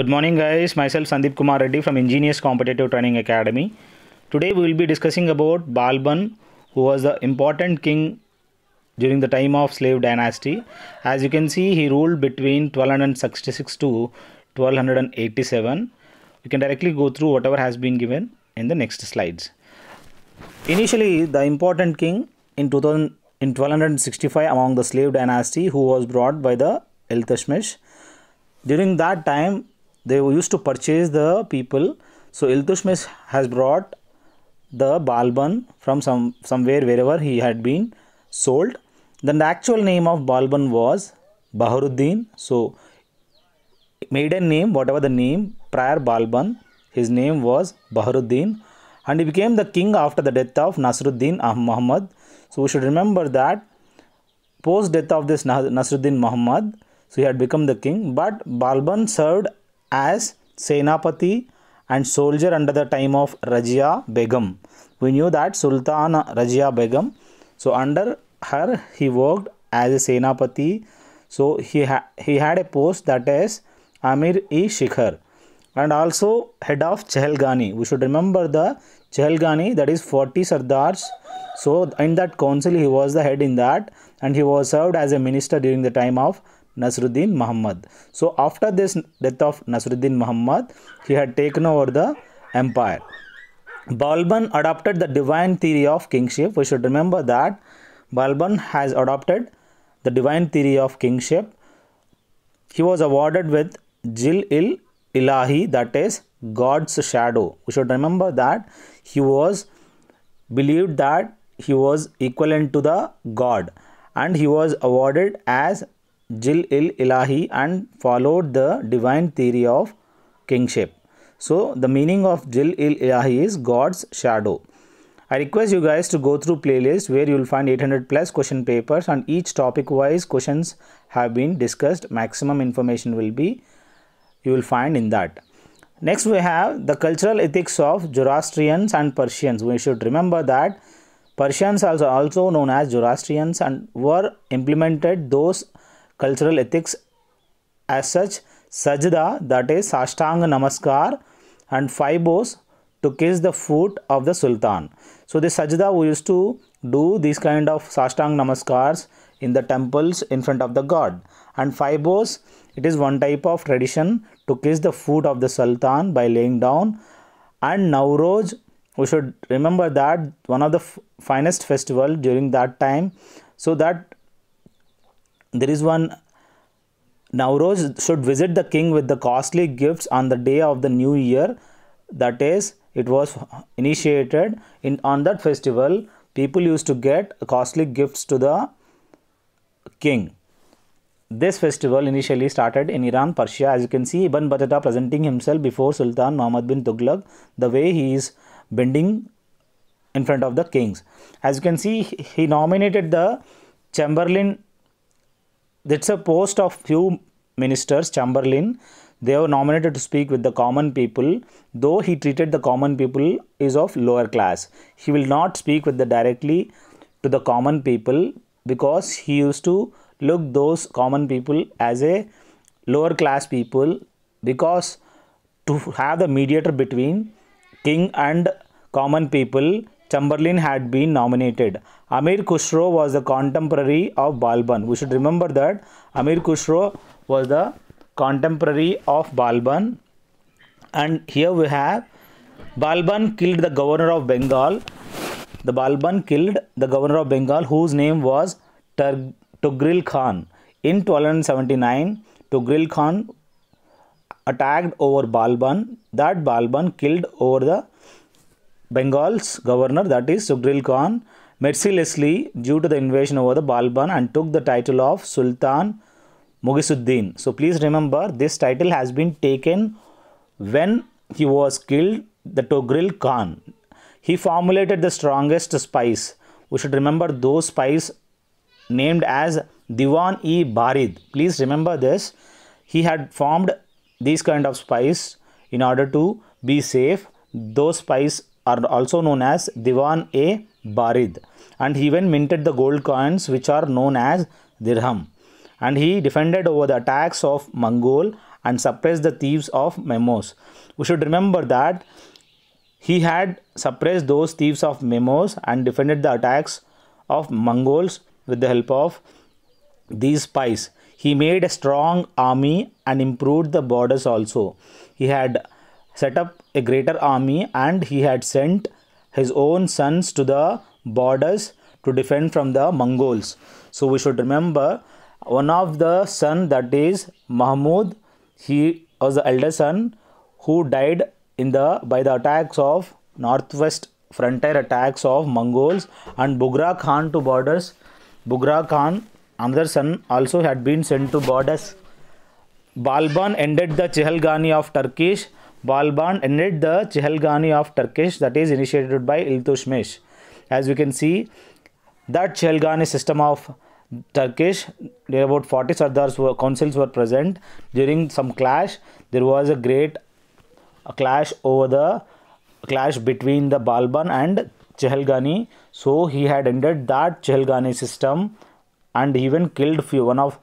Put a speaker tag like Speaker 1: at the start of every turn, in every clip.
Speaker 1: Good morning guys, myself Sandeep Kumar Reddy from Ingenious Competitive Training Academy. Today we will be discussing about Balban who was the important king during the time of slave dynasty. As you can see he ruled between 1266 to 1287. You can directly go through whatever has been given in the next slides. Initially the important king in, 2000, in 1265 among the slave dynasty who was brought by the Elthashmesh. During that time they used to purchase the people. So Iltutmish has brought the Balban from some somewhere wherever he had been sold. Then the actual name of Balban was Baharuddin. So maiden name, whatever the name, prior Balban, his name was Baharuddin and he became the king after the death of Nasruddin Muhammad. So we should remember that post death of this Nasruddin Muhammad, so he had become the king, but Balban served as Senapati and soldier under the time of Rajya Begum. We knew that Sultan Rajya Begum. So under her he worked as a Senapati. So he, ha he had a post that is Amir-e-Shikhar and also head of Chehlgani. We should remember the Chehlgani that is 40 Sardars. So in that council he was the head in that and he was served as a minister during the time of Nasruddin Muhammad. So after this death of Nasruddin Muhammad, he had taken over the empire. Balban adopted the divine theory of kingship. We should remember that Balban has adopted the divine theory of kingship. He was awarded with Jil il Ilahi, that is God's shadow. We should remember that he was believed that he was equivalent to the God and he was awarded as Jil-il-Ilahi and followed the divine theory of kingship. So, the meaning of Jil-il-Ilahi is God's shadow. I request you guys to go through playlist where you will find 800 plus question papers and each topic wise questions have been discussed. Maximum information will be you will find in that. Next we have the cultural ethics of Zoroastrians and Persians. We should remember that Persians also also known as Zoroastrians and were implemented those cultural ethics as such sajda that is sashtanga namaskar and bows to kiss the foot of the sultan so the sajda we used to do these kind of sashtanga namaskars in the temples in front of the god and bows it is one type of tradition to kiss the foot of the sultan by laying down and nowroz we should remember that one of the finest festival during that time so that there is one Nowroz should visit the king with the costly gifts on the day of the new year. That is, it was initiated in on that festival. People used to get costly gifts to the king. This festival initially started in Iran, Persia. As you can see, Ibn Battuta presenting himself before Sultan Muhammad bin Tughlaq, the way he is bending in front of the kings. As you can see, he nominated the chamberlain that's a post of few ministers, Chamberlain, they were nominated to speak with the common people, though he treated the common people is of lower class. He will not speak with the directly to the common people because he used to look those common people as a lower class people because to have the mediator between king and common people Chamberlain had been nominated. Amir Khusro was a contemporary of Balban. We should remember that Amir Khusro was the contemporary of Balban. And here we have Balban killed the governor of Bengal. The Balban killed the governor of Bengal whose name was Tur Tugril Khan. In 1279, Tugril Khan attacked over Balban. That Balban killed over the Bengal's governor, that is Sugril Khan, mercilessly due to the invasion over the Balban and took the title of Sultan Mughisuddin. So please remember this title has been taken when he was killed, the Togril Khan. He formulated the strongest spies. We should remember those spies named as Diwan-e-Barid. Please remember this. He had formed these kind of spies in order to be safe. Those spies are also known as Diwan A Barid and he even minted the gold coins which are known as dirham and he defended over the attacks of Mongol and suppressed the thieves of memos. We should remember that he had suppressed those thieves of memos and defended the attacks of Mongols with the help of these spies. He made a strong army and improved the borders also. He had set up a greater army and he had sent his own sons to the borders to defend from the Mongols. So we should remember one of the son that is Mahmud, he was the elder son who died in the by the attacks of northwest frontier attacks of Mongols and Bugra Khan to borders. Bugra Khan, another son, also had been sent to borders. Balban ended the Chehilgani of Turkish Balban ended the Chihalgani of Turkish that is initiated by Iltutmish. As we can see, that Chihalgani system of Turkish, there about 40 Sardars were, councils were present. During some clash, there was a great a clash over the clash between the Balban and Chihalgani. So he had ended that Chihalgani system and even killed few one of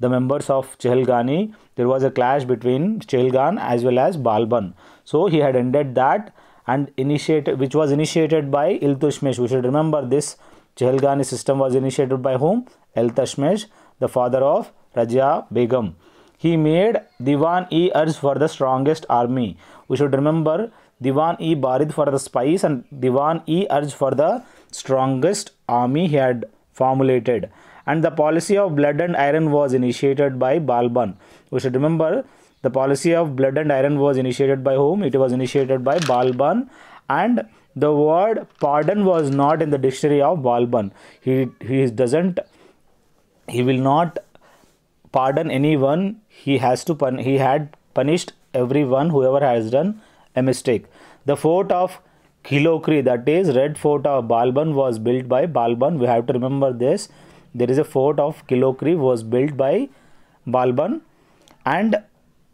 Speaker 1: the members of Chihalgani there was a clash between Chilgan as well as Balban. So he had ended that and initiated, which was initiated by Iltutmish. We should remember this Chilgani system was initiated by whom? Iltutmish, the father of Raja Begum. He made Diwan-e-Arz for the strongest army. We should remember Diwan-e-Barid for the spies and Diwan-e-Arz for the strongest army he had formulated and the policy of blood and iron was initiated by Balban. We should remember the policy of blood and iron was initiated by whom? It was initiated by Balban and the word pardon was not in the dictionary of Balban. He, he doesn't, he will not pardon anyone. He has to, pun he had punished everyone whoever has done a mistake. The fort of Kilokri that is Red Fort of Balban was built by Balban. We have to remember this there is a fort of Kilokri was built by Balban and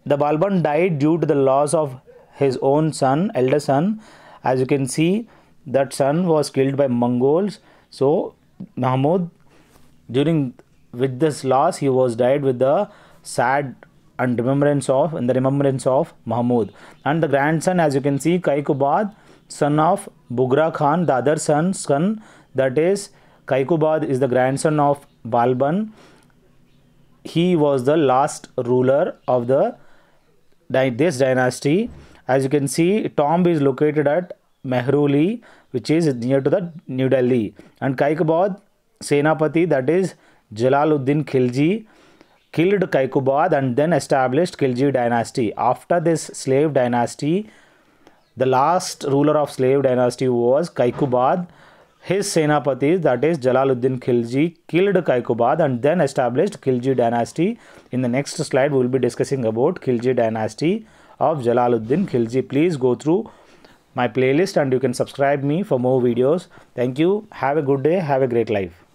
Speaker 1: the Balban died due to the loss of his own son, elder son. As you can see, that son was killed by Mongols. So Mahmud, during with this loss, he was died with the sad and remembrance of in the remembrance of Mahmud. And the grandson, as you can see, Kaikubad, son of Bugra Khan, the other son, son that is Kaikubad is the grandson of Balban. He was the last ruler of the this dynasty. As you can see, tomb is located at Mehruli, which is near to the New Delhi. And Kaikubad Senapati, that is Jalaluddin Khilji, killed Kaikubad and then established Khilji dynasty. After this slave dynasty, the last ruler of slave dynasty was Kaikubad his senapatis, that is Jalaluddin Khilji, killed Kaikubad and then established Khilji dynasty. In the next slide, we will be discussing about Khilji dynasty of Jalaluddin Khilji. Please go through my playlist and you can subscribe me for more videos. Thank you. Have a good day. Have a great life.